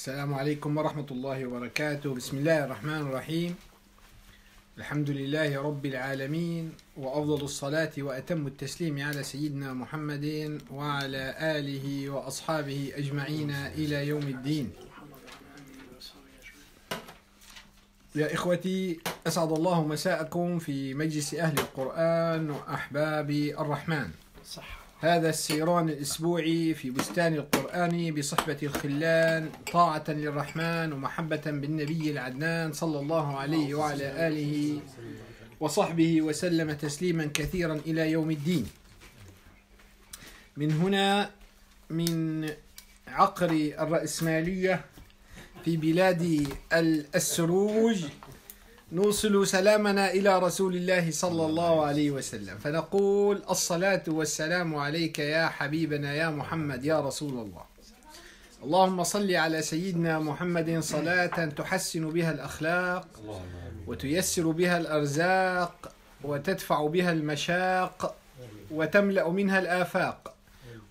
السلام عليكم ورحمة الله وبركاته بسم الله الرحمن الرحيم الحمد لله رب العالمين وأفضل الصلاة وأتم التسليم على سيدنا محمد وعلى آله وأصحابه أجمعين إلى يوم الدين يا إخوتي أسعد الله مساءكم في مجلس أهل القرآن وأحباب الرحمن صح هذا السيران الأسبوعي في بستان القرآن بصحبة الخلان طاعة للرحمن ومحبة بالنبي العدنان صلى الله عليه وعلى آله وصحبه وسلم تسليما كثيرا إلى يوم الدين من هنا من عقر الرأسمالية في بلاد السروج نوصل سلامنا إلى رسول الله صلى الله عليه وسلم فنقول الصلاة والسلام عليك يا حبيبنا يا محمد يا رسول الله اللهم صل على سيدنا محمد صلاة تحسن بها الأخلاق وتيسر بها الأرزاق وتدفع بها المشاق وتملأ منها الآفاق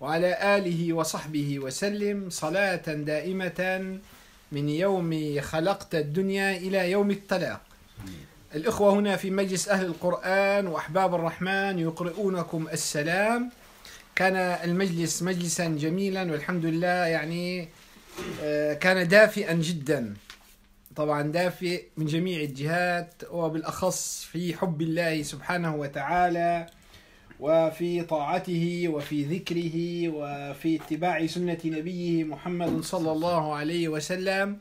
وعلى آله وصحبه وسلم صلاة دائمة من يوم خلقت الدنيا إلى يوم الطلاق الإخوة هنا في مجلس أهل القرآن وأحباب الرحمن يقرؤونكم السلام كان المجلس مجلسا جميلا والحمد لله يعني آه، كان دافئا جدا طبعا دافئ من جميع الجهات وبالأخص في حب الله سبحانه وتعالى وفي طاعته وفي ذكره وفي اتباع سنة نبيه محمد صلى الله عليه وسلم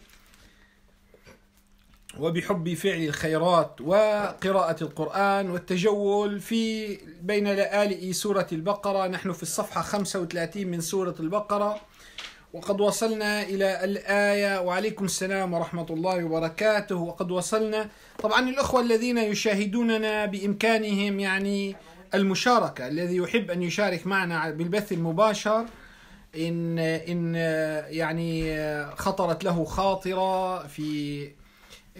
وبحب فعل الخيرات وقراءة القرآن والتجول في بين لآلئ سورة البقرة نحن في الصفحة 35 من سورة البقرة وقد وصلنا إلى الآية وعليكم السلام ورحمة الله وبركاته وقد وصلنا طبعا الأخوة الذين يشاهدوننا بإمكانهم يعني المشاركة الذي يحب أن يشارك معنا بالبث المباشر إن إن يعني خطرت له خاطرة في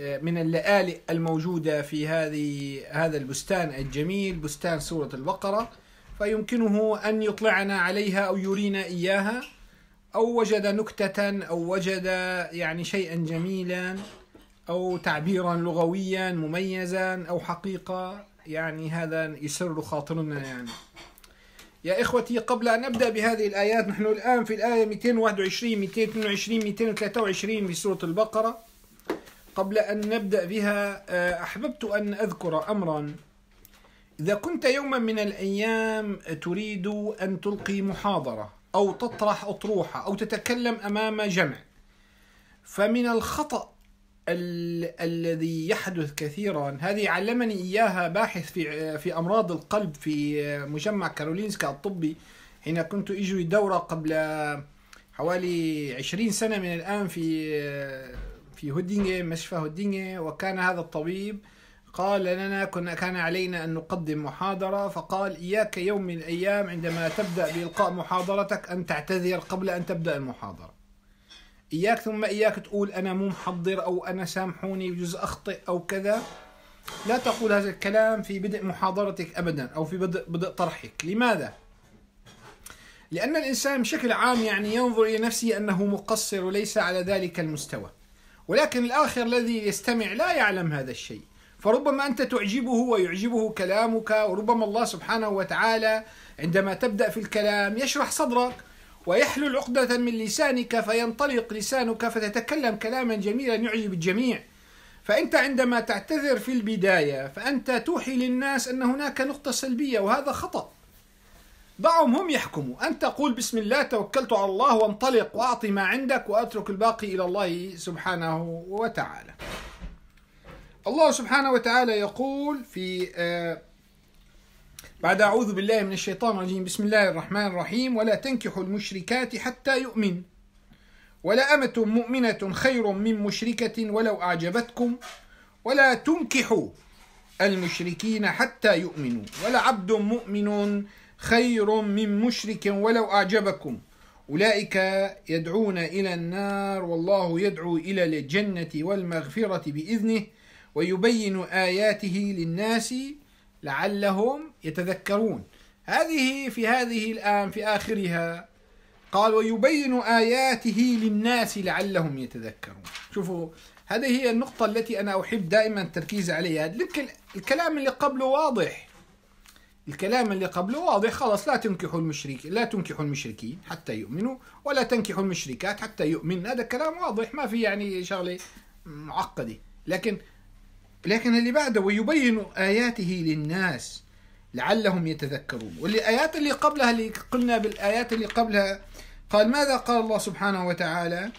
آه، من اللآلئ الموجودة في هذه هذا البستان الجميل بستان سورة البقرة فيمكنه أن يطلعنا عليها أو يرينا إياها أو وجد نكتة أو وجد يعني شيئا جميلا أو تعبيرا لغويا مميزا أو حقيقة يعني هذا يسر خاطرنا يعني يا إخوتي قبل أن نبدأ بهذه الآيات نحن الآن في الآية 221 222 223 في سورة البقرة قبل أن نبدأ بها آه، أحببت أن أذكر أمرا إذا كنت يوما من الأيام تريد أن تلقي محاضرة أو تطرح أطروحة أو تتكلم أمام جمع فمن الخطأ ال- الذي يحدث كثيرا هذه علمني إياها باحث في آه، في أمراض القلب في آه، مجمع كارولينسكا الطبي حين كنت أجري دورة قبل حوالي عشرين سنة من الآن في في هودينجه مشفى هودينجه وكان هذا الطبيب قال لنا كنا كان علينا أن نقدم محاضرة فقال إياك يوم من الأيام عندما تبدأ بإلقاء محاضرتك أن تعتذر قبل أن تبدأ المحاضرة إياك ثم إياك تقول أنا مو محضر أو أنا سامحوني بجوز أخطئ أو كذا لا تقول هذا الكلام في بدء محاضرتك أبدا أو في بدء, بدء طرحك لماذا؟ لأن الإنسان بشكل عام يعني ينظر إلى نفسه أنه مقصر وليس على ذلك المستوى ولكن الآخر الذي يستمع لا يعلم هذا الشيء فربما أنت تعجبه ويعجبه كلامك وربما الله سبحانه وتعالى عندما تبدأ في الكلام يشرح صدرك ويحلل عقدة من لسانك فينطلق لسانك فتتكلم كلاما جميلا يعجب الجميع فأنت عندما تعتذر في البداية فأنت توحي للناس أن هناك نقطة سلبية وهذا خطأ دعهم هم يحكموا أن تقول بسم الله توكلت على الله وانطلق وأعطي ما عندك وأترك الباقي إلى الله سبحانه وتعالى الله سبحانه وتعالى يقول في آه، بعد أعوذ بالله من الشيطان الرجيم بسم الله الرحمن الرحيم ولا تنكحوا المشركات حتى يؤمن ولا أمة مؤمنة خير من مشركة ولو أعجبتكم ولا تنكحوا المشركين حتى يؤمنوا ولا عبد مؤمن خير من مشرك ولو أعجبكم أولئك يدعون إلى النار والله يدعو إلى الجنة والمغفرة بإذنه ويبين آياته للناس لعلهم يتذكرون هذه في هذه الآن في آخرها قال ويبين آياته للناس لعلهم يتذكرون شوفوا هذه هي النقطة التي أنا أحب دائما التركيز عليها الكلام اللي قبله واضح الكلام اللي قبله واضح خلاص لا تنكحوا المشرك لا تنكحوا المشركين حتى يؤمنوا ولا تنكحوا المشركات حتى يؤمن هذا كلام واضح ما في يعني شغله معقده لكن لكن اللي بعده ويبين آياته للناس لعلهم يتذكرون والآيات اللي قبلها اللي قلنا بالآيات اللي قبلها قال ماذا قال الله سبحانه وتعالى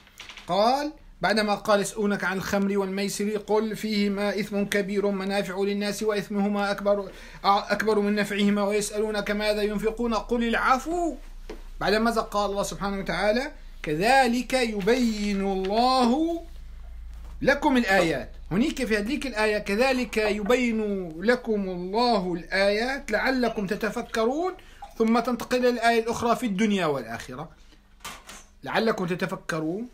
قال بعدما قال يسألونك عن الخمر والميسر قل فيهما إثم كبير منافع للناس وإثمهما أكبر أكبر من نفعهما ويسألونك ماذا ينفقون قل العفو بعد ماذا قال الله سبحانه وتعالى كذلك يبين الله لكم الآيات هنيك في هذيك الآية كذلك يبين لكم الله الآيات لعلكم تتفكرون ثم تنتقل الآية الأخرى في الدنيا والآخرة لعلكم تتفكرون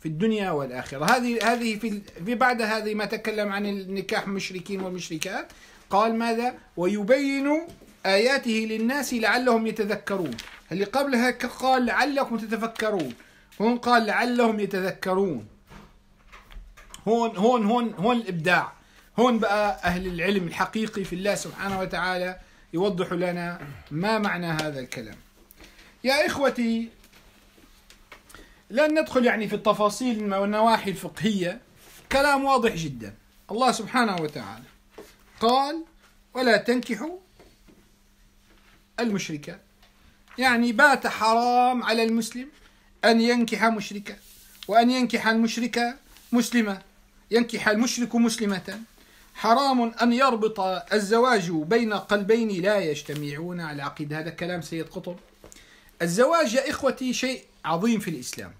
في الدنيا والآخرة هذه هذه في في بعد هذه ما تكلم عن النكاح المشركين والمشركات قال ماذا ويبين آياته للناس لعلهم يتذكرون اللي قبلها قال لعلكم تتفكرون هون قال لعلهم يتذكرون هون هون هون هون الإبداع هون بقى أهل العلم الحقيقي في الله سبحانه وتعالى يوضح لنا ما معنى هذا الكلام يا إخوتي لن ندخل يعني في التفاصيل والنواحي الفقهية كلام واضح جدا الله سبحانه وتعالى قال ولا تنكحوا المشركة يعني بات حرام على المسلم أن ينكح مشركة وأن ينكح المشركة مسلمة ينكح المشرك مسلمة حرام أن يربط الزواج بين قلبين لا يجتمعون على عقيدة هذا كلام سيد قطب الزواج يا إخوتي شيء عظيم في الإسلام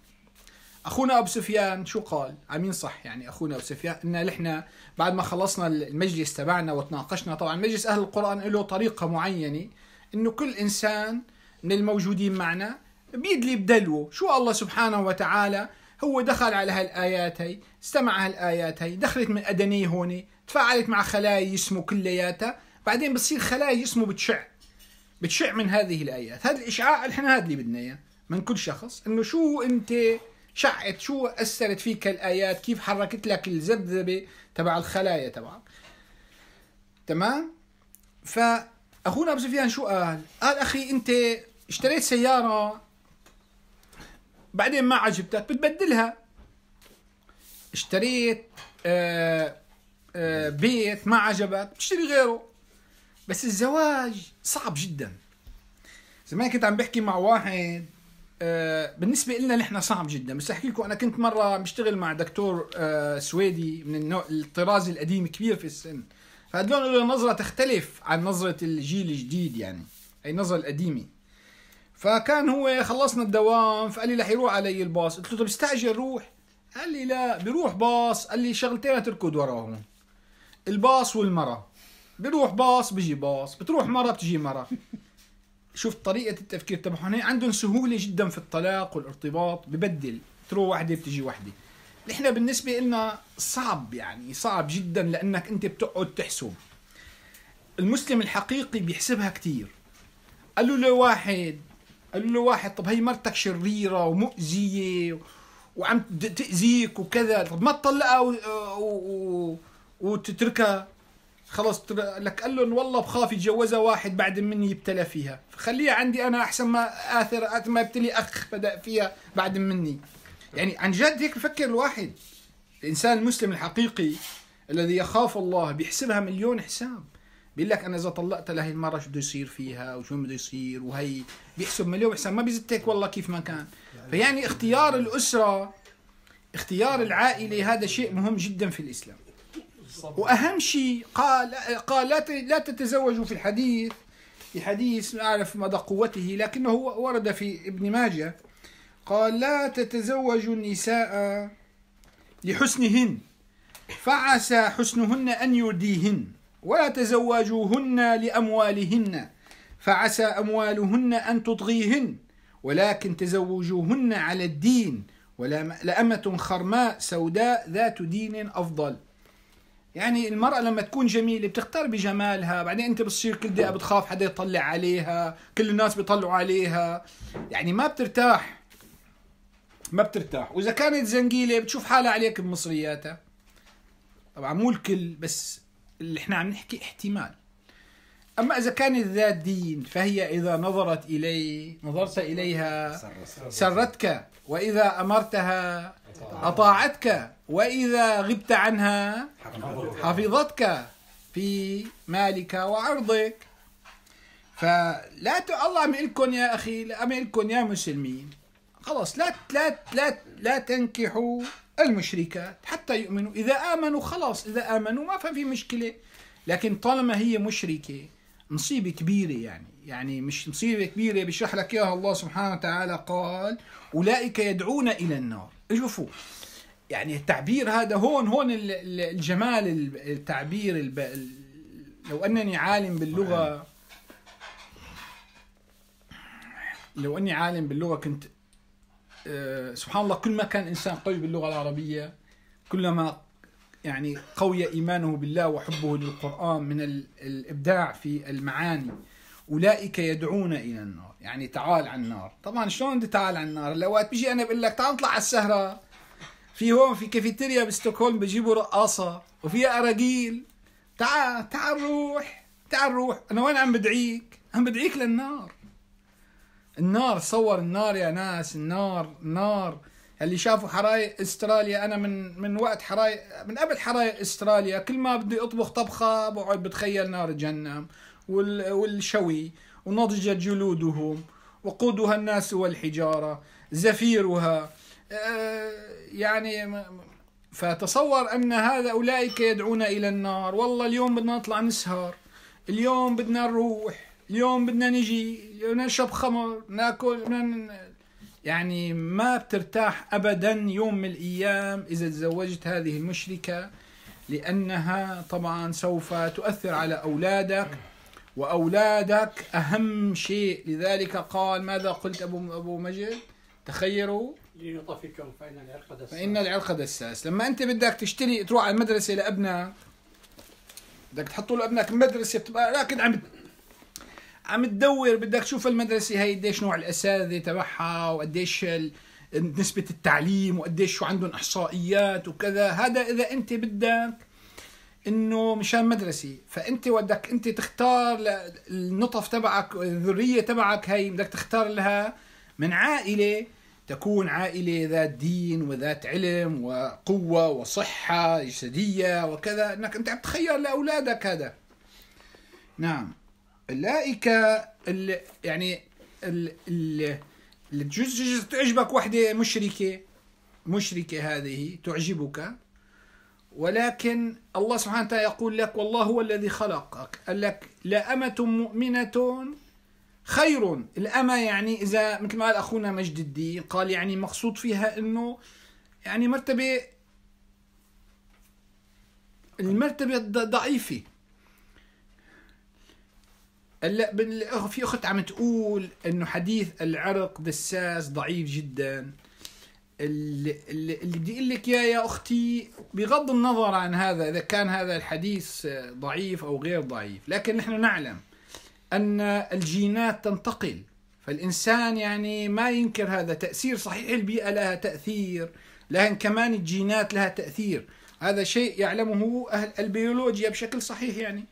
اخونا ابو سفيان شو قال؟ أمين صح يعني اخونا ابو سفيان ان نحن بعد ما خلصنا المجلس تبعنا وتناقشنا طبعا مجلس اهل القران له طريقه معينه انه كل انسان من الموجودين معنا بيدلي بدلوه شو الله سبحانه وتعالى هو دخل على هالايات هي استمع هالايات هي دخلت من ادنيه هون تفاعلت مع خلايا جسمه كلياتها بعدين بصير خلايا جسمه بتشع بتشع من هذه الايات هذا الاشعاع احنا هذا اللي بدنا اياه من كل شخص انه شو انت شعت شو اثرت فيك الايات كيف حركت لك الذبذبه تبع الخلايا تبعك تمام فاخونا ابو سفيان شو قال قال اخي انت اشتريت سياره بعدين ما عجبتك بتبدلها اشتريت آآ آه، آآ آه، بيت ما عجبك بتشتري غيره بس الزواج صعب جدا زمان كنت عم بحكي مع واحد آه، بالنسبه لنا نحن صعب جدا بس احكي لكم انا كنت مره بشتغل مع دكتور آه، سويدي من النوع الطراز القديم كبير في السن فهدول له نظره تختلف عن نظره الجيل الجديد يعني اي النظره القديمه فكان هو خلصنا الدوام فقال لي رح يروح علي الباص قلت له طب استعجل روح قال لي لا بروح باص قال لي شغلتين تركض وراهم الباص والمرة بيروح باص بيجي باص بتروح مرة بتجي مرة شوف طريقة التفكير تبعهم عندهم سهولة جدا في الطلاق والارتباط ببدل تروح وحدة بتجي وحدة نحن بالنسبة لنا صعب يعني صعب جدا لأنك أنت بتقعد تحسب المسلم الحقيقي بيحسبها كتير قالوا له واحد قالوا له واحد طب هي مرتك شريرة ومؤذية وعم تأذيك وكذا طب ما تطلقها و... و... و... وتتركها خلص لك قال لهم والله بخاف يتجوزها واحد بعد مني يبتلى فيها فخليها عندي انا احسن ما اثر ما يبتلي اخ بدا فيها بعد مني يعني عن جد هيك بفكر الواحد الانسان المسلم الحقيقي الذي يخاف الله بيحسبها مليون حساب بيقول لك انا اذا طلقت لهي المره شو بده يصير فيها وشو بده يصير وهي بيحسب مليون حساب ما بيزتك والله كيف ما كان فيعني اختيار الاسره اختيار العائله هذا شيء مهم جدا في الاسلام واهم شيء قال قال لا تتزوجوا في الحديث في حديث لا اعرف مدى قوته لكنه ورد في ابن ماجه قال لا تتزوجوا النساء لحسنهن فعسى حسنهن ان يرديهن ولا تزوجوهن لاموالهن فعسى اموالهن ان تطغيهن ولكن تزوجوهن على الدين ولا لأمة خرماء سوداء ذات دين أفضل يعني المرأة لما تكون جميلة بتختار بجمالها بعدين أنت بتصير كل دقيقة بتخاف حدا يطلع عليها كل الناس بيطلعوا عليها يعني ما بترتاح ما بترتاح وإذا كانت زنجيلة بتشوف حالها عليك بمصرياتها طبعا مو الكل بس اللي احنا عم نحكي احتمال أما إذا كانت ذات دين فهي إذا نظرت إلي نظرت إليها سرتك وإذا أمرتها أطاعتك وإذا غبت عنها حفظتك في مالك وعرضك فلا ت... الله عم يا أخي عم يا مسلمين خلاص لا لا لا لا تنكحوا المشركات حتى يؤمنوا إذا آمنوا خلاص إذا آمنوا ما في مشكلة لكن طالما هي مشركة مصيبة كبيرة يعني يعني مش مصيبة كبيرة بشرح لك إياها الله سبحانه وتعالى قال أولئك يدعون إلى النار شوفوا يعني التعبير هذا هون هون الجمال التعبير الب... لو انني عالم باللغه لو اني عالم باللغه كنت آه، سبحان الله كل ما كان انسان قوي باللغه العربيه كلما يعني قوي ايمانه بالله وحبه للقران من الابداع في المعاني اولئك يدعون الى النار يعني تعال على النار طبعا شلون بدي تعال على النار لو وقت بيجي انا بقول لك تعال نطلع على السهره في هون في كافيتيريا بستوكهولم بجيبوا رقاصة وفيها أراجيل تعال تعال روح تعال روح أنا وين عم بدعيك عم بدعيك للنار النار صور النار يا ناس النار النار اللي شافوا حرايق استراليا انا من من وقت حرايق من قبل حرايق استراليا كل ما بدي اطبخ طبخه بقعد بتخيل نار جهنم وال والشوي ونضجت جلودهم وقودها الناس والحجاره زفيرها آه، يعني فتصور أن هذا أولئك يدعون إلى النار والله اليوم بدنا نطلع نسهر اليوم بدنا نروح اليوم بدنا نجي نشرب خمر ناكل يعني ما بترتاح أبدا يوم من الأيام إذا تزوجت هذه المشركة لأنها طبعا سوف تؤثر على أولادك وأولادك أهم شيء لذلك قال ماذا قلت أبو أبو مجد تخيروا لنطفكم فإن العرق دساس فإن العرق دساس لما أنت بدك تشتري تروح على المدرسة لابنك بدك تحطوا له ابنك مدرسة بتبقى لكن عم عم تدور بدك تشوف المدرسة هي قديش نوع الأساتذة تبعها وقديش ال... نسبة التعليم وقديش شو عندهم إحصائيات وكذا هذا إذا أنت بدك انه مشان مدرسي فانت بدك انت تختار النطف تبعك الذريه تبعك هي بدك تختار لها من عائله تكون عائلة ذات دين وذات علم وقوة وصحة جسدية وكذا أنك أنت عم تخير لأولادك هذا نعم اللائكة اللي يعني اللي الجزء تعجبك وحدة مشركة مشركة هذه تعجبك ولكن الله سبحانه وتعالى يقول لك والله هو الذي خلقك قال لك لأمة مؤمنة خير الأما يعني إذا مثل ما قال أخونا مجد الدين قال يعني مقصود فيها أنه يعني مرتبة المرتبة ضعيفة هلا في اخت عم تقول انه حديث العرق دساس ضعيف جدا اللي, اللي بدي اقول لك اياه يا اختي بغض النظر عن هذا اذا كان هذا الحديث ضعيف او غير ضعيف لكن نحن نعلم ان الجينات تنتقل فالانسان يعني ما ينكر هذا تاثير صحيح البيئه لها تاثير لكن كمان الجينات لها تاثير هذا شيء يعلمه اهل البيولوجيا بشكل صحيح يعني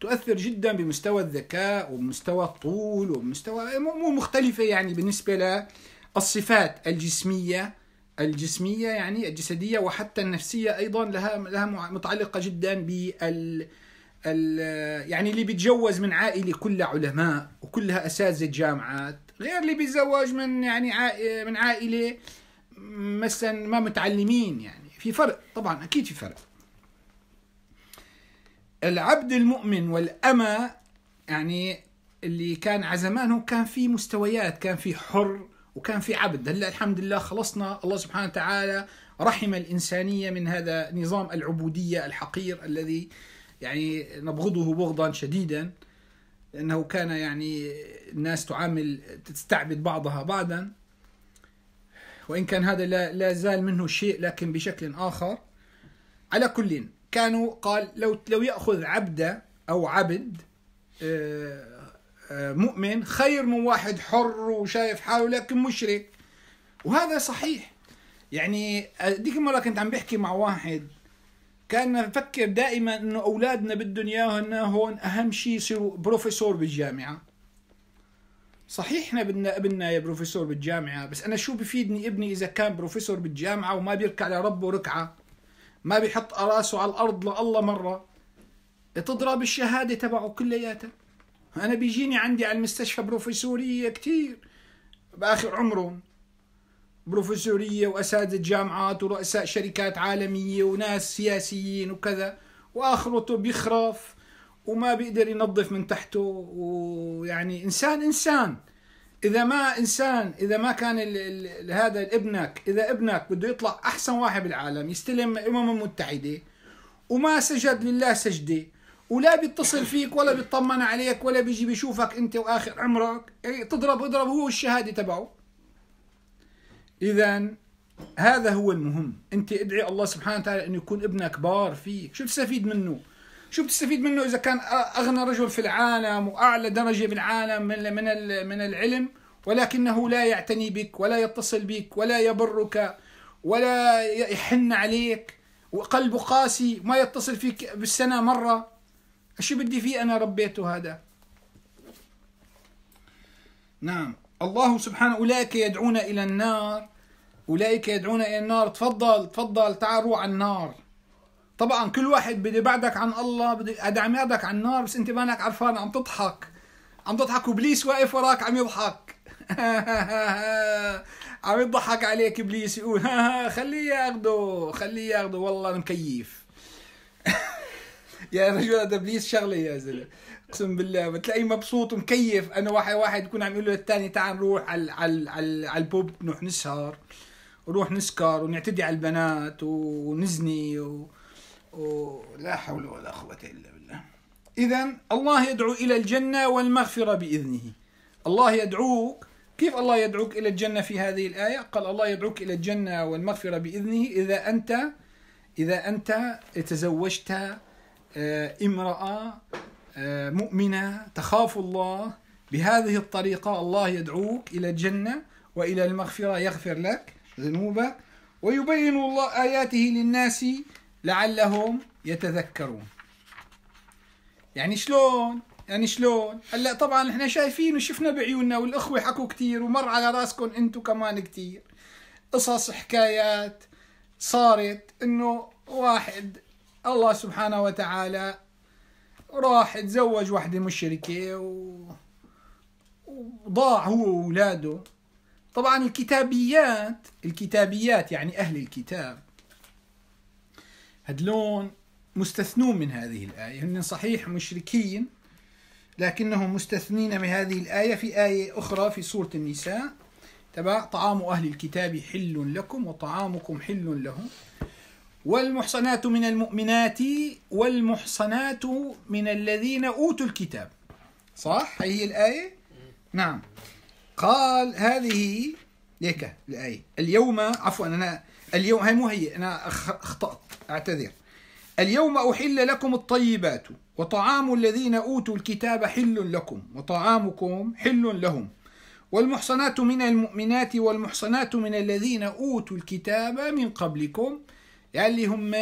تؤثر جدا بمستوى الذكاء ومستوى الطول ومستوى مو مختلفة يعني بالنسبة للصفات الجسمية الجسمية يعني الجسدية وحتى النفسية أيضا لها لها متعلقة جدا بال يعني اللي بيتجوز من عائله كلها علماء وكلها اساتذه جامعات غير اللي بيتزوج من يعني من عائله مثلا ما متعلمين يعني في فرق طبعا اكيد في فرق العبد المؤمن والأمة يعني اللي كان عزمانه كان في مستويات كان في حر وكان في عبد هلا الحمد لله خلصنا الله سبحانه وتعالى رحم الإنسانية من هذا نظام العبودية الحقير الذي يعني نبغضه بغضا شديدا لأنه كان يعني الناس تعامل تستعبد بعضها بعضا وإن كان هذا لا, لا زال منه شيء لكن بشكل آخر على كل كانوا قال لو لو يأخذ عبده أو عبد آه، آه، مؤمن خير من واحد حر وشايف حاله لكن مشرك وهذا صحيح يعني ديك المرة كنت عم بحكي مع واحد كان نفكر دائما انه اولادنا بدهم اياهن هون اهم شيء يصيروا بروفيسور بالجامعه صحيح احنا بدنا ابننا يا بروفيسور بالجامعه بس انا شو بفيدني ابني اذا كان بروفيسور بالجامعه وما بيركع لربه ركعه ما بيحط راسه على الارض لله مره تضرب الشهاده تبعه كلياتها انا بيجيني عندي على المستشفى بروفيسوريه كثير باخر عمرهم بروفيسوريه واساتذه جامعات ورؤساء شركات عالميه وناس سياسيين وكذا واخرته بيخرف وما بيقدر ينظف من تحته ويعني انسان انسان اذا ما انسان اذا ما كان الـ الـ هذا ابنك اذا ابنك بده يطلع احسن واحد بالعالم يستلم الامم المتحده وما سجد لله سجده ولا بيتصل فيك ولا بيطمن عليك ولا بيجي بيشوفك انت واخر عمرك إيه، تضرب اضرب هو الشهاده تبعه اذا هذا هو المهم انت ادعي الله سبحانه وتعالى انه يكون ابنك بار فيك شو بتستفيد منه شو بتستفيد منه اذا كان اغنى رجل في العالم واعلى درجه بالعالم من من من العلم ولكنه لا يعتني بك ولا يتصل بك ولا يبرك ولا يحن عليك وقلبه قاسي ما يتصل فيك بالسنه مره شو بدي فيه انا ربيته هذا نعم الله سبحانه أولئك يدعون إلى النار أولئك يدعون إلى النار تفضل تفضل تعال روح على النار طبعا كل واحد بدي بعدك عن الله بدي ادعم يدك عن النار بس انت مانك عرفان عم تضحك عم تضحك وبليس واقف وراك عم يضحك عم يضحك عليك ابليس يقول خليه ياخده خليه ياخده والله مكيف يا رجل هذا ابليس شغله يا زلمه اقسم بالله بتلاقيه مبسوط ومكيف انا واحد واحد يكون عم يقول له للثاني تعال نروح على على على, على البوب نروح نسهر ونروح نسكر ونعتدي على البنات ونزني و... و... لا حول ولا قوة إلا بالله إذا الله يدعو إلى الجنة والمغفرة بإذنه الله يدعوك كيف الله يدعوك إلى الجنة في هذه الآية قال الله يدعوك إلى الجنة والمغفرة بإذنه إذا أنت إذا أنت تزوجت آه، امرأة آه، مؤمنة تخاف الله بهذه الطريقة الله يدعوك إلى الجنة وإلى المغفرة يغفر لك ذنوبك ويبين الله آياته للناس لعلهم يتذكرون يعني شلون يعني شلون هلا طبعا احنا شايفين وشفنا بعيوننا والاخوه حكوا كثير ومر على راسكم انتم كمان كثير قصص حكايات صارت انه واحد الله سبحانه وتعالى راح اتزوج وحدة مشركة و... وضاع هو وأولاده طبعا الكتابيات الكتابيات يعني أهل الكتاب هدلون مستثنون من هذه الآية هن صحيح مشركين لكنهم مستثنين من هذه الآية في آية أخرى في سورة النساء تبع طعام أهل الكتاب حل لكم وطعامكم حل لهم والمحصنات من المؤمنات والمحصنات من الذين أوتوا الكتاب صح هي الآية نعم قال هذه ليك الآية اليوم عفوا أنا اليوم هي مو هي أنا أخطأت أعتذر اليوم أحل لكم الطيبات وطعام الذين أوتوا الكتاب حل لكم وطعامكم حل لهم والمحصنات من المؤمنات والمحصنات من الذين أوتوا الكتاب من قبلكم يعني اللي هم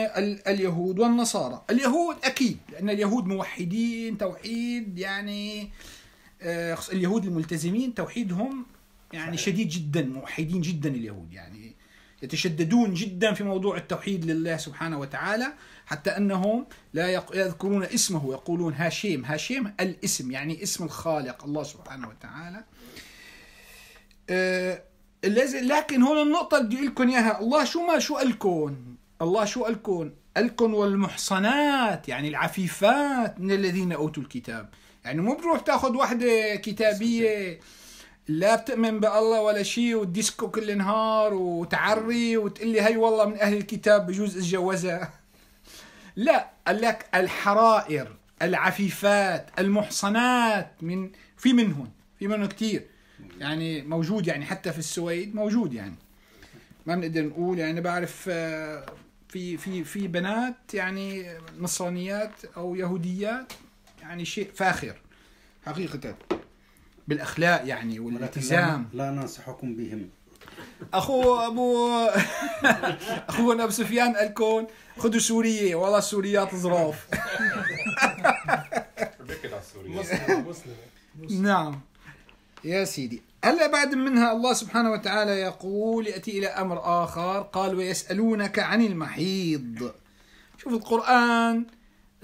اليهود والنصارى اليهود أكيد لأن اليهود موحدين توحيد يعني آه، اليهود الملتزمين توحيدهم يعني شديد جدا موحدين جدا اليهود يعني يتشددون جدا في موضوع التوحيد لله سبحانه وتعالى حتى انهم لا يذكرون اسمه يقولون هاشيم هاشيم الاسم يعني اسم الخالق الله سبحانه وتعالى آه، لكن هون النقطة اللي بدي لكم اياها الله شو ما شو الكون الله شو قالكم قالكم والمحصنات يعني العفيفات من الذين أوتوا الكتاب يعني مو بروح تاخذ وحدة كتابية لا بتؤمن بالله ولا شيء والديسكو كل نهار وتعري وتقول لي هي والله من أهل الكتاب بجوز اتجوزها لا قال لك الحرائر العفيفات المحصنات من في منهم في منهم كثير يعني موجود يعني حتى في السويد موجود يعني ما بنقدر نقول يعني بعرف آه، في في في بنات يعني نصرانيات او يهوديات يعني شيء فاخر حقيقه بالاخلاق يعني والالتزام لا ننصحكم بهم اخو ابو اخونا ابو سفيان الكون خذوا سوريه والله السوريات ظروف نعم يا سيدي ألا بعد منها الله سبحانه وتعالى يقول يأتي إلى أمر آخر قال ويسألونك عن المحيض شوف القرآن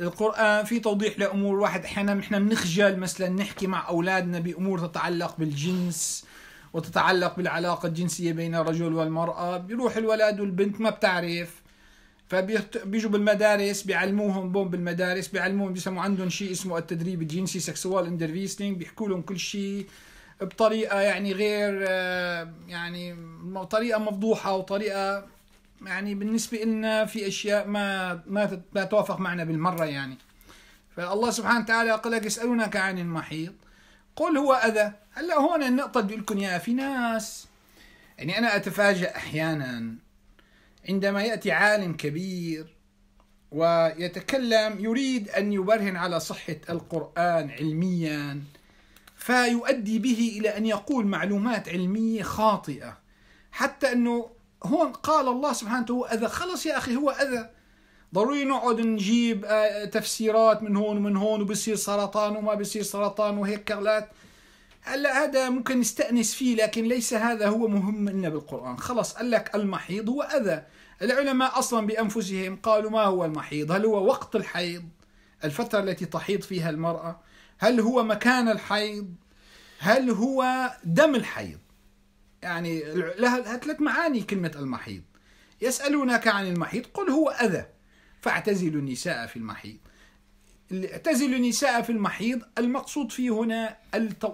القرآن في توضيح لأمور واحد أحيانا نحن بنخجل مثلا نحكي مع أولادنا بأمور تتعلق بالجنس وتتعلق بالعلاقة الجنسية بين الرجل والمرأة بيروح الولد والبنت ما بتعرف فبيجوا بالمدارس بيعلموهم بوم بالمدارس بيعلموهم بيسموا عندهم شيء اسمه التدريب الجنسي سكسوال اندرفيسلينج بيحكوا لهم كل شيء بطريقه يعني غير آه، يعني طريقه مفضوحه وطريقه يعني بالنسبه لنا في اشياء ما ما لا توافق معنا بالمره يعني فالله سبحانه وتعالى قال لك يسالونك عن المحيط قل هو اذى هلا هون النقطه بدي لكم اياها في ناس يعني انا اتفاجأ احيانا عندما ياتي عالم كبير ويتكلم يريد ان يبرهن على صحه القران علميا فيؤدي به إلى أن يقول معلومات علمية خاطئة حتى أنه هون قال الله سبحانه هو أذى خلص يا أخي هو أذى ضروري نقعد نجيب آه، تفسيرات من هون ومن هون وبصير سرطان وما بصير سرطان وهيك كغلات هلا هذا ممكن نستأنس فيه لكن ليس هذا هو مهم لنا بالقرآن خلص قال لك المحيض هو أذى العلماء أصلا بأنفسهم قالوا ما هو المحيض هل هو وقت الحيض الفترة التي تحيض فيها المرأة هل هو مكان الحيض هل هو دم الحيض يعني لها ثلاث معاني كلمة المحيض يسألونك عن المحيض قل هو أذى فاعتزلوا النساء في المحيض اعتزلوا النساء في المحيض المقصود فيه هنا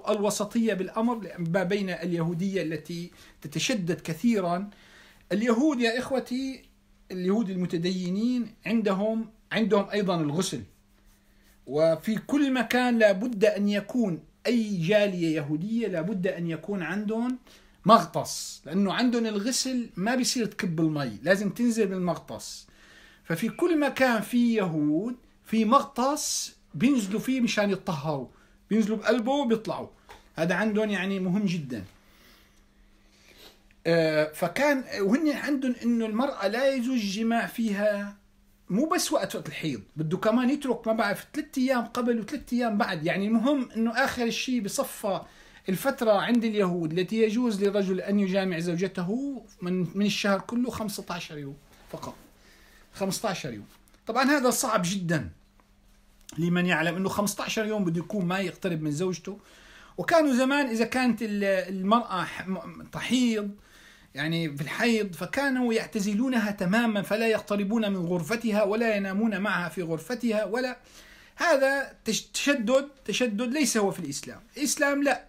الوسطية بالأمر ما بين اليهودية التي تتشدد كثيرا اليهود يا إخوتي اليهود المتدينين عندهم عندهم أيضا الغسل وفي كل مكان لابد أن يكون أي جالية يهودية لابد أن يكون عندهم مغطس لأنه عندهم الغسل ما بيصير تكب المي لازم تنزل بالمغطس ففي كل مكان في يهود في مغطس بينزلوا فيه مشان يتطهروا بينزلوا بقلبه وبيطلعوا هذا عندهم يعني مهم جدا آه، فكان وهن عندهم انه المراه لا يجوز الجماع فيها مو بس وقت وقت الحيض بده كمان يترك ما بعرف ثلاث ايام قبل وثلاث ايام بعد يعني المهم انه اخر شيء بصفى الفترة عند اليهود التي يجوز للرجل أن يجامع زوجته من من الشهر كله 15 يوم فقط 15 يوم طبعا هذا صعب جدا لمن يعلم أنه 15 يوم بده يكون ما يقترب من زوجته وكانوا زمان إذا كانت المرأة تحيض يعني في الحيض فكانوا يعتزلونها تماما فلا يقتربون من غرفتها ولا ينامون معها في غرفتها ولا هذا تشدد تشدد ليس هو في الإسلام الإسلام لا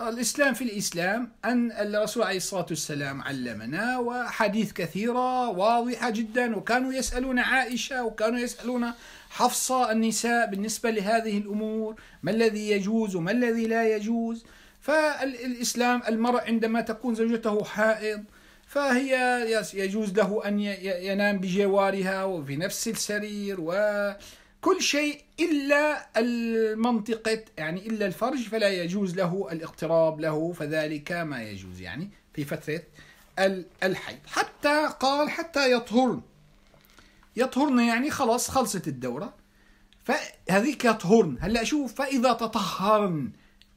الإسلام في الإسلام أن الرسول عليه الصلاة والسلام علمنا وحديث كثيرة واضحة جدا وكانوا يسألون عائشة وكانوا يسألون حفصة النساء بالنسبة لهذه الأمور ما الذي يجوز وما الذي لا يجوز فالإسلام المرء عندما تكون زوجته حائض فهي يجوز له أن ينام بجوارها وفي نفس السرير وكل شيء إلا المنطقة يعني إلا الفرج فلا يجوز له الاقتراب له فذلك ما يجوز يعني في فترة الحيض حتى قال حتى يطهرن يطهرن يعني خلاص خلصت الدورة فهذيك يطهرن هلا شوف فإذا تطهرن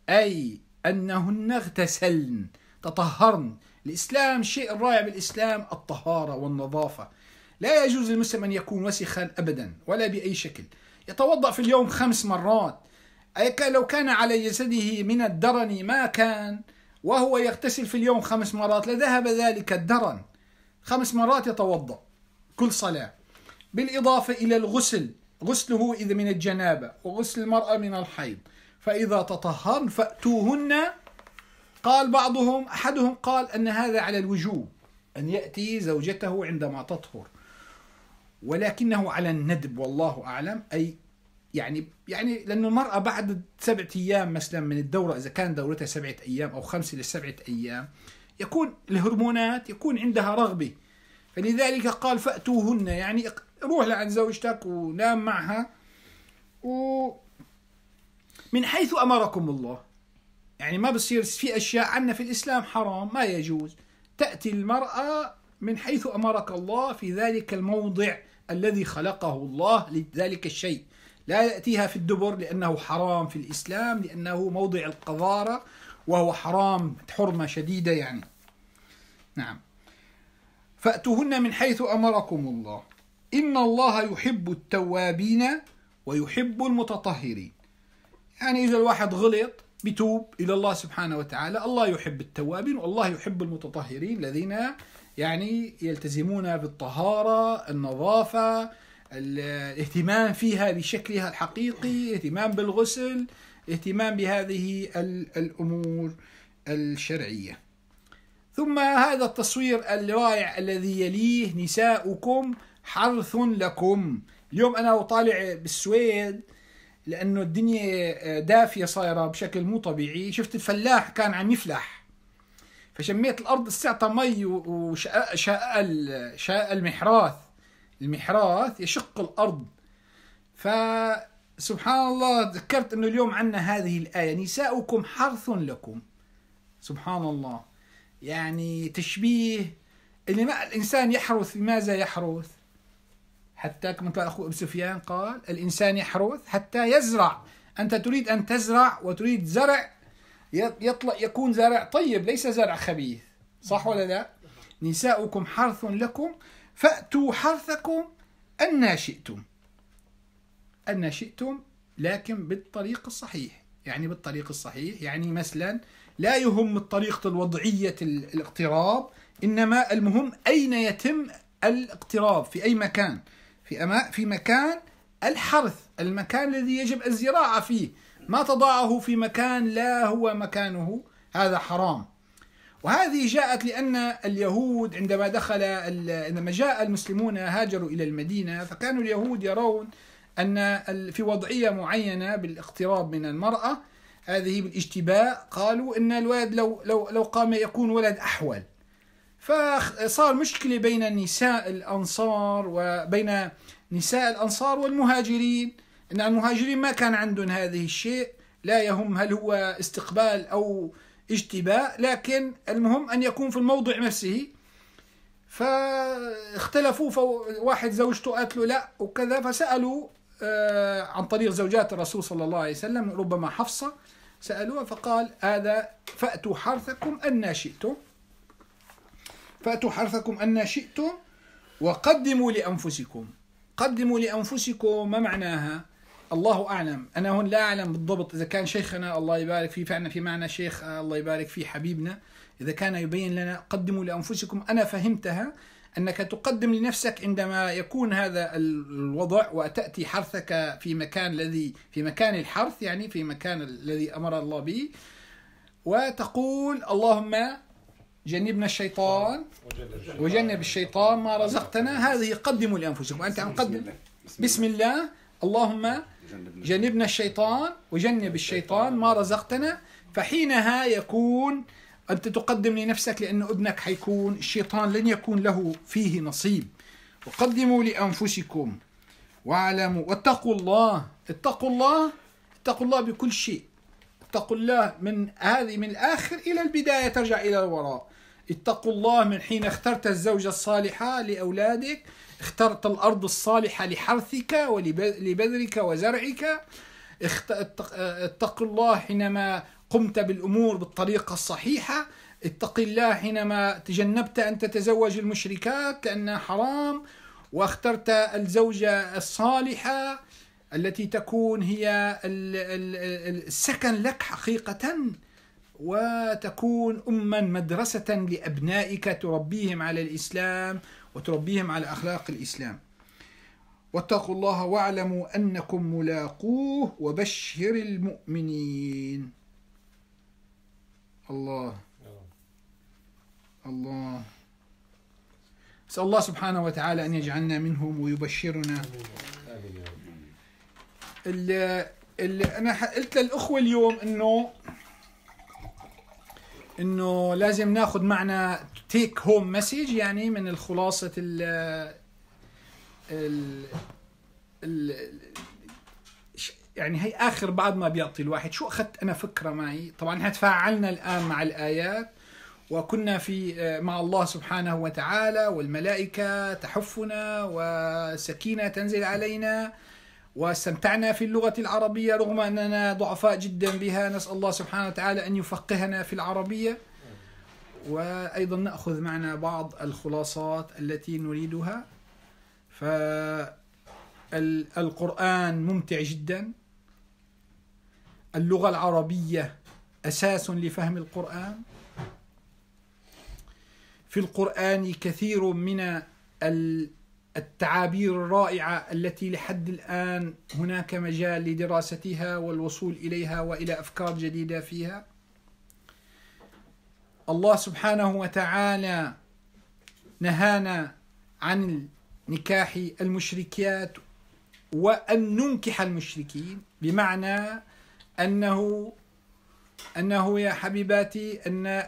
أي أنهن اغتسلن تطهرن الإسلام شيء رائع بالإسلام الطهارة والنظافة لا يجوز للمسلم أن يكون وسخا أبدا ولا بأي شكل يتوضأ في اليوم خمس مرات أي لو كان على جسده من الدرن ما كان وهو يغتسل في اليوم خمس مرات لذهب ذلك الدرن خمس مرات يتوضأ كل صلاة بالإضافة إلى الغسل غسله إذا من الجنابة وغسل المرأة من الحيض فإذا تطهرن فأتوهن قال بعضهم أحدهم قال أن هذا على الوجوب أن يأتي زوجته عندما تطهر ولكنه على الندب والله أعلم أي يعني يعني لأن المرأة بعد سبعة أيام مثلا من الدورة إذا كان دورتها سبعة أيام أو خمسة لسبعة أيام يكون الهرمونات يكون عندها رغبة فلذلك قال فأتوهن يعني روح لعند زوجتك ونام معها و من حيث امركم الله يعني ما بصير في اشياء عنا في الاسلام حرام ما يجوز تاتي المراه من حيث امرك الله في ذلك الموضع الذي خلقه الله لذلك الشيء لا ياتيها في الدبر لانه حرام في الاسلام لانه موضع القذاره وهو حرام حرمه شديده يعني نعم فاتوهن من حيث امركم الله ان الله يحب التوابين ويحب المتطهرين يعني إذا الواحد غلط بتوب إلى الله سبحانه وتعالى الله يحب التوابين والله يحب المتطهرين الذين يعني يلتزمون بالطهارة النظافة الاهتمام فيها بشكلها الحقيقي اهتمام بالغسل اهتمام بهذه الأمور الشرعية ثم هذا التصوير الرائع الذي يليه نساؤكم حرث لكم اليوم أنا وطالع بالسويد لانه الدنيا آه، دافيه صايره بشكل مو طبيعي شفت الفلاح كان عم يفلح فشميت الارض استعطى مي وشاء شاء المحراث المحراث يشق الارض فسبحان الله ذكرت انه اليوم عندنا هذه الايه نساؤكم حرث لكم سبحان الله يعني تشبيه اللي ما الانسان يحرث بماذا يحرث حتى كما قال أخو أبو سفيان قال الإنسان يحرث حتى يزرع أنت تريد أن تزرع وتريد زرع يطلع يكون زرع طيب ليس زرع خبيث صح ولا لا نساؤكم حرث لكم فأتوا حرثكم أن شئتم أن شئتم لكن بالطريق الصحيح يعني بالطريق الصحيح يعني مثلا لا يهم الطريقة الوضعية الاقتراب إنما المهم أين يتم الاقتراب في أي مكان في أما في مكان الحرث المكان الذي يجب الزراعة فيه ما تضعه في مكان لا هو مكانه هذا حرام وهذه جاءت لأن اليهود عندما دخل عندما جاء المسلمون هاجروا إلى المدينة فكانوا اليهود يرون أن في وضعية معينة بالاقتراب من المرأة هذه بالاجتباء قالوا أن الولد لو لو لو قام يكون ولد أحول فصار مشكلة بين نساء الأنصار وبين نساء الأنصار والمهاجرين أن المهاجرين ما كان عندهم هذه الشيء لا يهم هل هو استقبال أو اجتباء لكن المهم أن يكون في الموضع نفسه فاختلفوا فواحد زوجته قالت له لا وكذا فسألوا آه، عن طريق زوجات الرسول صلى الله عليه وسلم ربما حفصة سألوها فقال هذا فأتوا حرثكم أن شئتم فاتوا حرثكم أن شئتم وقدموا لأنفسكم قدموا لأنفسكم ما معناها الله أعلم أنا هون لا أعلم بالضبط إذا كان شيخنا الله يبارك فيه فعلا في معنى شيخ الله يبارك فيه حبيبنا إذا كان يبين لنا قدموا لأنفسكم أنا فهمتها أنك تقدم لنفسك عندما يكون هذا الوضع وتأتي حرثك في مكان الذي في مكان الحرث يعني في مكان الذي أمر الله به وتقول اللهم جنبنا الشيطان وجنب الشيطان ما رزقتنا هذه قدموا لأنفسكم أنت عم قدم بسم الله اللهم جنبنا الشيطان وجنب الشيطان ما رزقتنا فحينها يكون أنت تقدم لنفسك لأن ابنك حيكون الشيطان لن يكون له فيه نصيب وقدموا لأنفسكم واعلموا واتقوا الله اتقوا الله اتقوا الله بكل شيء اتقوا الله من هذه من الآخر إلى البداية ترجع إلى الوراء اتقوا الله من حين اخترت الزوجة الصالحة لأولادك اخترت الأرض الصالحة لحرثك ولبذرك وزرعك اتقوا الله حينما قمت بالأمور بالطريقة الصحيحة اتق الله حينما تجنبت أن تتزوج المشركات لأنها حرام واخترت الزوجة الصالحة التي تكون هي السكن لك حقيقة وتكون أما مدرسة لأبنائك تربيهم على الإسلام وتربيهم على أخلاق الإسلام واتقوا الله واعلموا أنكم ملاقوه وبشر المؤمنين الله الله نسأل الله سبحانه وتعالى أن يجعلنا منهم ويبشرنا اللي اللي أنا قلت للأخوة اليوم أنه انه لازم ناخذ معنا تيك هوم مسج يعني من الخلاصه ال ال, ال يعني هي اخر بعد ما بيعطي الواحد شو اخذت انا فكره معي طبعا احنا تفاعلنا الان مع الايات وكنا في آه، مع الله سبحانه وتعالى والملائكه تحفنا وسكينه تنزل علينا واستمتعنا في اللغة العربية رغم أننا ضعفاء جدا بها نسأل الله سبحانه وتعالى أن يفقهنا في العربية وأيضا نأخذ معنا بعض الخلاصات التي نريدها فالقرآن ممتع جدا اللغة العربية أساس لفهم القرآن في القرآن كثير من التعابير الرائعه التي لحد الان هناك مجال لدراستها والوصول اليها والى افكار جديده فيها الله سبحانه وتعالى نهانا عن نكاح المشركات وان ننكح المشركين بمعنى انه انه يا حبيباتي ان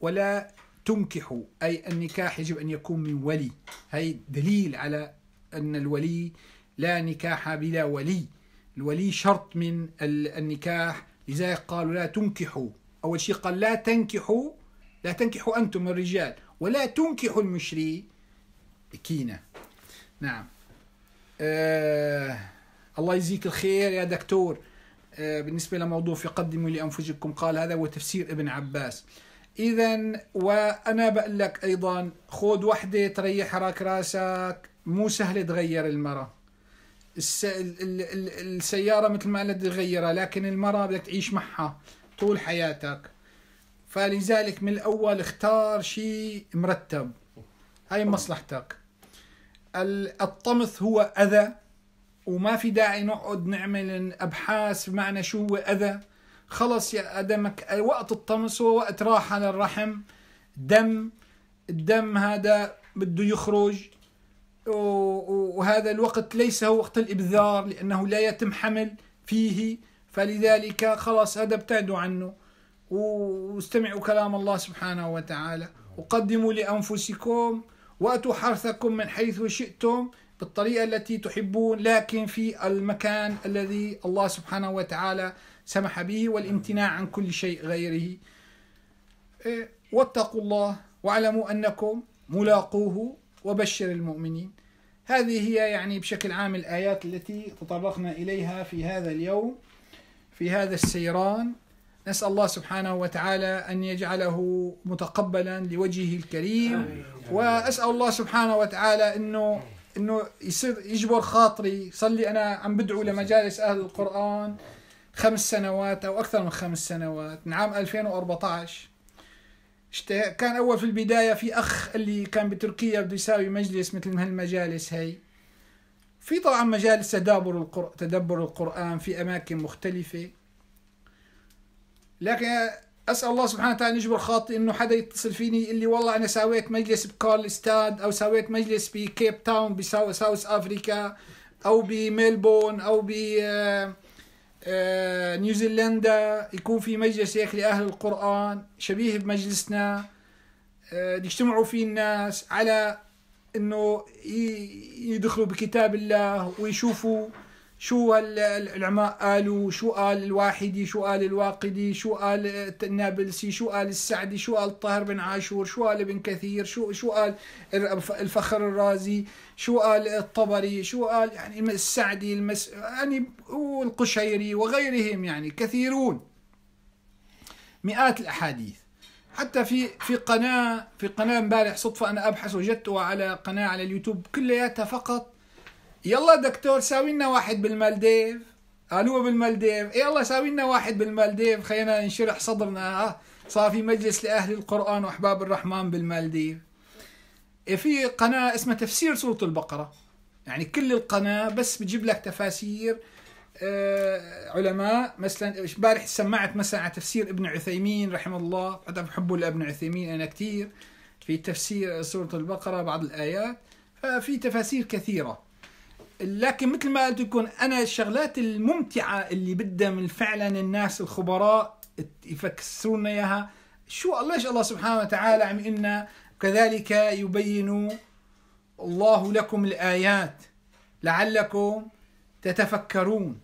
ولا تنكح أي النكاح يجب أن يكون من ولي هي دليل على أن الولي لا نكاح بلا ولي الولي شرط من النكاح لذلك قالوا لا تنكحوا أول شيء قال لا تنكحوا لا تنكحوا أنتم الرجال ولا تنكحوا المشري كينا نعم آه الله يجزيك الخير يا دكتور آه بالنسبة لموضوع في قدموا لأنفسكم قال هذا هو تفسير ابن عباس اذا وانا بقول لك ايضا خذ وحده تريح حراك راسك مو سهل تغير المراه السياره مثل ما قلت تغيرها لكن المراه بدك تعيش معها طول حياتك فلذلك من الاول اختار شيء مرتب هاي مصلحتك الطمث هو اذى وما في داعي نقعد نعمل ابحاث بمعنى شو هو اذى خلص يا ادمك وقت الطمس هو وقت راحه للرحم دم الدم هذا بده يخرج وهذا الوقت ليس هو وقت الابذار لانه لا يتم حمل فيه فلذلك خلاص هذا ابتعدوا عنه واستمعوا كلام الله سبحانه وتعالى وقدموا لانفسكم واتوا حرثكم من حيث شئتم بالطريقه التي تحبون لكن في المكان الذي الله سبحانه وتعالى سمح به والامتناع عن كل شيء غيره إيه، واتقوا الله واعلموا أنكم ملاقوه وبشر المؤمنين هذه هي يعني بشكل عام الآيات التي تطرقنا إليها في هذا اليوم في هذا السيران نسأل الله سبحانه وتعالى أن يجعله متقبلا لوجهه الكريم وأسأل الله سبحانه وتعالى أنه أنه يصير يجبر خاطري صلي أنا عم بدعو لمجالس أهل القرآن خمس سنوات أو أكثر من خمس سنوات من عام 2014 كان أول في البداية في أخ اللي كان بتركيا بده يساوي مجلس مثل هالمجالس هي في طبعا مجالس تدبر القرآن تدبر القرآن في أماكن مختلفة لكن اسال الله سبحانه وتعالى يجبر خاطري انه حدا يتصل فيني يقول لي والله انا سويت مجلس بكارل ستاد او سويت مجلس بكيب تاون بساوث افريكا او بملبون او ب آه، آه، نيوزيلندا يكون في مجلس يا اخي لاهل القران شبيه بمجلسنا آه، يجتمعوا فيه الناس على انه يدخلوا بكتاب الله ويشوفوا شو العلماء قالوا شو قال الواحدي شو قال الواقدي شو قال النابلسي شو قال السعدي شو قال الطاهر بن عاشور شو قال ابن كثير شو شو قال الفخر الرازي شو قال الطبري شو قال يعني السعدي المس يعني والقشيري وغيرهم يعني كثيرون مئات الاحاديث حتى في في قناه في قناه امبارح صدفه انا ابحث وجدتها على قناه على اليوتيوب كلياتها فقط يلا دكتور ساوي لنا واحد بالمالديف قالوا بالمالديف إيه يلا ساوي لنا واحد بالمالديف خلينا نشرح صدرنا آه، صار في مجلس لأهل القرآن وأحباب الرحمن بالمالديف إيه، في قناة اسمها تفسير سورة البقرة يعني كل القناة بس بتجيب لك تفاسير آه علماء مثلا امبارح سمعت مثلا على تفسير ابن عثيمين رحمه الله حتى بحبه لابن عثيمين انا كثير في تفسير سورة البقرة بعض الآيات ففي تفاسير كثيرة لكن مثل ما قلت لكم انا الشغلات الممتعه اللي بدها من فعلا الناس الخبراء يفكسروا لنا اياها شو الله الله سبحانه وتعالى عم إن كذلك يبين الله لكم الآيات لعلكم تتفكرون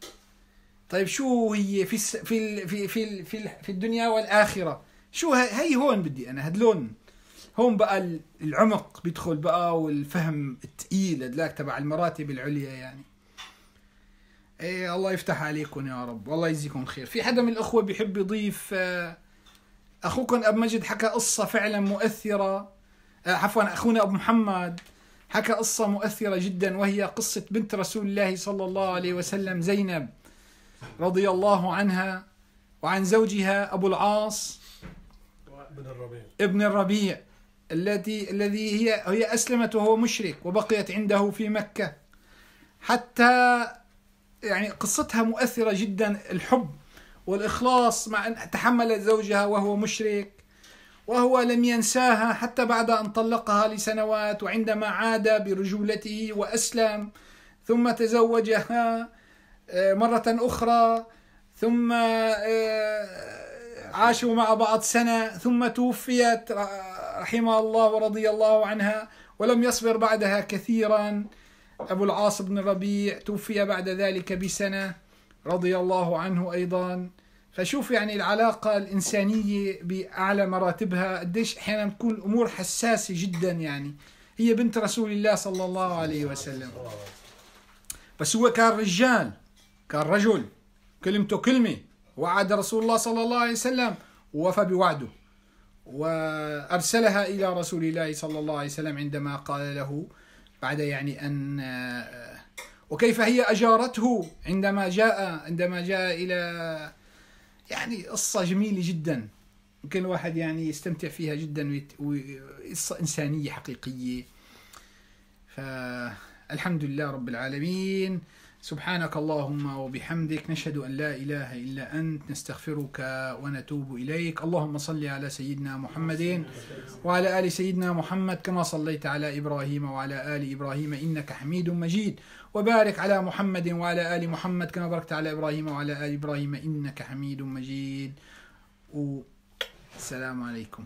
طيب شو هي في في في في في, في الدنيا والآخرة شو هي هون بدي أنا هدلون هون بقى العمق بيدخل بقى والفهم الثقيل ادلاك تبع المراتب العليا يعني ايه الله يفتح عليكم يا رب والله يجزيكم خير في حدا من الاخوه بيحب يضيف آه، اخوكم ابو مجد حكى قصه فعلا مؤثره آه، عفوا اخونا ابو محمد حكى قصه مؤثره جدا وهي قصه بنت رسول الله صلى الله عليه وسلم زينب رضي الله عنها وعن زوجها ابو العاص ابن الربيع ابن الربيع التي الذي هي هي اسلمت وهو مشرك وبقيت عنده في مكه حتى يعني قصتها مؤثره جدا الحب والاخلاص مع ان تحمل زوجها وهو مشرك وهو لم ينساها حتى بعد ان طلقها لسنوات وعندما عاد برجولته واسلم ثم تزوجها آه، مره اخرى ثم آه، عاشوا مع بعض سنه ثم توفيت رحمها الله ورضي الله عنها ولم يصبر بعدها كثيرا أبو العاص بن ربيع توفي بعد ذلك بسنة رضي الله عنه أيضا فشوف يعني العلاقة الإنسانية بأعلى مراتبها قديش أحيانا تكون الأمور حساسة جدا يعني هي بنت رسول الله صلى الله عليه وسلم بس هو كان رجال كان رجل كلمته كلمة وعد رسول الله صلى الله عليه وسلم ووفى بوعده وأرسلها إلى رسول الله صلى الله عليه وسلم عندما قال له بعد يعني أن وكيف هي أجارته عندما جاء عندما جاء إلى يعني قصة جميلة جدا يمكن الواحد يعني يستمتع فيها جدا وقصة إنسانية حقيقية فالحمد لله رب العالمين سبحانك اللهم وبحمدك نشهد أن لا إله إلا أنت نستغفرك ونتوب إليك اللهم صل على سيدنا محمد وعلى آل سيدنا محمد كما صليت على إبراهيم وعلى آل إبراهيم إنك حميد مجيد وبارك على محمد وعلى آل محمد كما باركت على إبراهيم وعلى آل إبراهيم إنك حميد مجيد والسلام عليكم